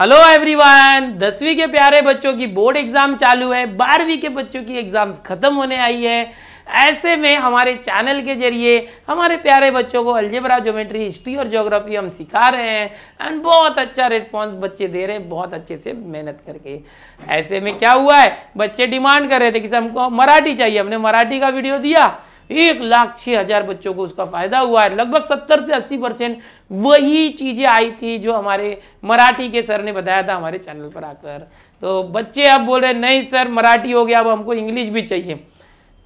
Hello everyone दसवीं के प्यारे बच्चों की बोर्ड एग्जाम चालू है बारहवीं के बच्चों की एग्जाम्स खत्म होने आई है ऐसे में हमारे चैनल के जरिए हमारे प्यारे बच्चों को अल्जेबरा ज्योमेट्री हिस्ट्री और ज्योग्राफी हम सिखा रहे हैं एंड बहुत अच्छा रिस्पांस बच्चे दे रहे हैं बहुत अच्छे से मेहनत करके ऐसे में क्या हुआ है बच्चे डिमांड कर रहे थे कि हमको मराठी चाहिए हमने मराठी का वीडियो दिया एक लाख छः हज़ार बच्चों को उसका फ़ायदा हुआ है लगभग सत्तर से अस्सी परसेंट वही चीज़ें आई थी जो हमारे मराठी के सर ने बताया था हमारे चैनल पर आकर तो बच्चे अब बोल रहे नहीं सर मराठी हो गया अब हमको इंग्लिश भी चाहिए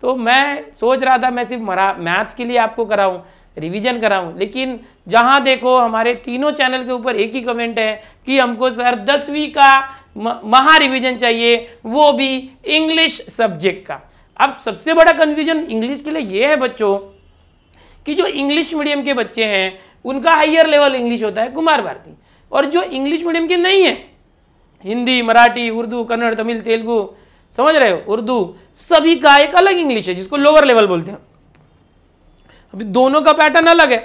तो मैं सोच रहा था मैं सिर्फ मरा मैथ्स के लिए आपको कराऊँ रिवीजन कराऊं लेकिन जहां देखो हमारे तीनों चैनल के ऊपर एक ही कमेंट है कि हमको सर दसवीं का महा रिवीजन चाहिए वो भी इंग्लिश सब्जेक्ट का अब सबसे बड़ा कन्फ्यूजन इंग्लिश के लिए ये है बच्चों कि जो इंग्लिश मीडियम के बच्चे हैं उनका हाइयर लेवल इंग्लिश होता है कुमार भारती और जो इंग्लिश मीडियम के नहीं है हिंदी मराठी उर्दू कन्नड़ तमिल तेलुगु समझ रहे हो उर्दू सभी का एक अलग इंग्लिश है जिसको लोअर लेवल बोलते हैं अभी दोनों का पैटर्न अलग है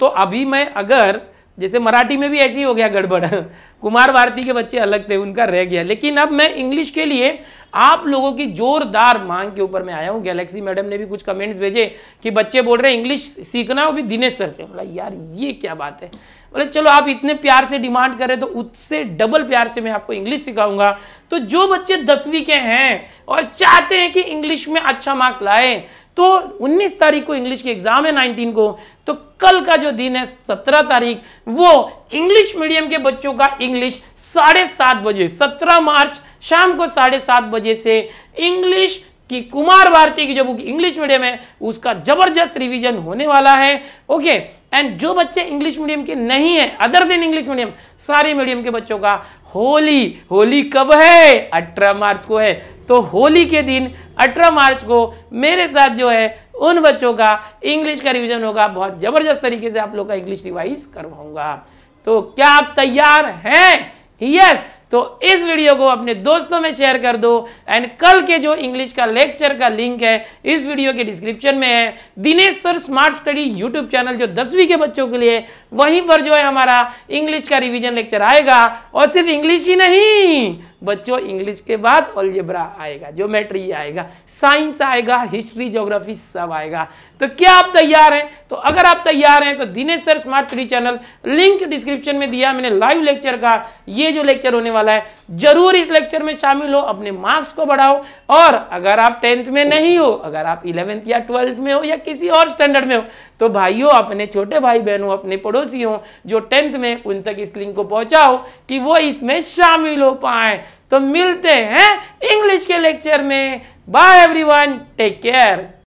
तो अभी मैं अगर जैसे मराठी में भी ऐसे ही हो गया गड़बड़ कुमार भारती के बच्चे अलग थे उनका रह गया लेकिन अब मैं इंग्लिश के लिए आप लोगों की जोरदार मांग के ऊपर मैं आया हूँ गैलेक्सी मैडम ने भी कुछ कमेंट्स भेजे कि बच्चे बोल रहे हैं इंग्लिश सीखना हो भी दिनेश सर से बोला यार ये क्या बात है बोले चलो आप इतने प्यार से डिमांड करें तो उससे डबल प्यार से मैं आपको इंग्लिश सिखाऊंगा तो जो बच्चे दसवीं के हैं और चाहते हैं कि इंग्लिश में अच्छा मार्क्स लाए तो 19 तारीख को इंग्लिश की एग्ज़ाम है 19 को तो कल का जो दिन है 17 तारीख वो इंग्लिश मीडियम के बच्चों का इंग्लिश साढ़े सात बजे 17 मार्च शाम को साढ़े सात बजे से इंग्लिश कि कुमार भारती की जो बुक इंग्लिश मीडियम है उसका जबरदस्त रिवीजन होने वाला है ओके एंड जो बच्चे इंग्लिश मीडियम के नहीं है अदर देन इंग्लिश मीडियम सारे मीडियम के बच्चों का होली होली कब है अठारह मार्च को है तो होली के दिन 18 मार्च को मेरे साथ जो है उन बच्चों का इंग्लिश का रिविजन होगा बहुत ज़बरदस्त तरीके से आप लोग का इंग्लिश रिवाइज करवाऊंगा तो क्या आप तैयार हैं यस yes! तो इस वीडियो को अपने दोस्तों में शेयर कर दो एंड कल के जो इंग्लिश का लेक्चर का लिंक है इस वीडियो के डिस्क्रिप्शन में है Dinesh sir smart study YouTube channel जो दसवीं के बच्चों के लिए वहीं पर जो है हमारा इंग्लिश का रिविजन लेक्चर आएगा और सिर्फ इंग्लिश ही नहीं बच्चों इंग्लिश के बाद ऑलजेब्रा आएगा ज्योमेट्री आएगा साइंस आएगा हिस्ट्री जोग्राफी सब आएगा तो क्या आप तैयार हैं तो अगर आप तैयार हैं तो Dinesh sir smart three channel link description में दिया मैंने लाइव लेक्चर का ये जो लेक्चर होने वाला है जरूर इस लेक्चर में शामिल हो अपने मार्क्स को बढ़ाओ और अगर आप टेंथ में नहीं हो अगर आप इलेवेंथ या ट्वेल्थ में हो या किसी और स्टैंडर्ड में हो तो भाइयों अपने छोटे भाई बहनों अपने पड़ोसियों जो टेंथ में उन तक इस लिंक को पहुंचाओ कि वो इसमें शामिल हो पाए तो मिलते हैं इंग्लिश के लेक्चर में बाय एवरीवन टेक केयर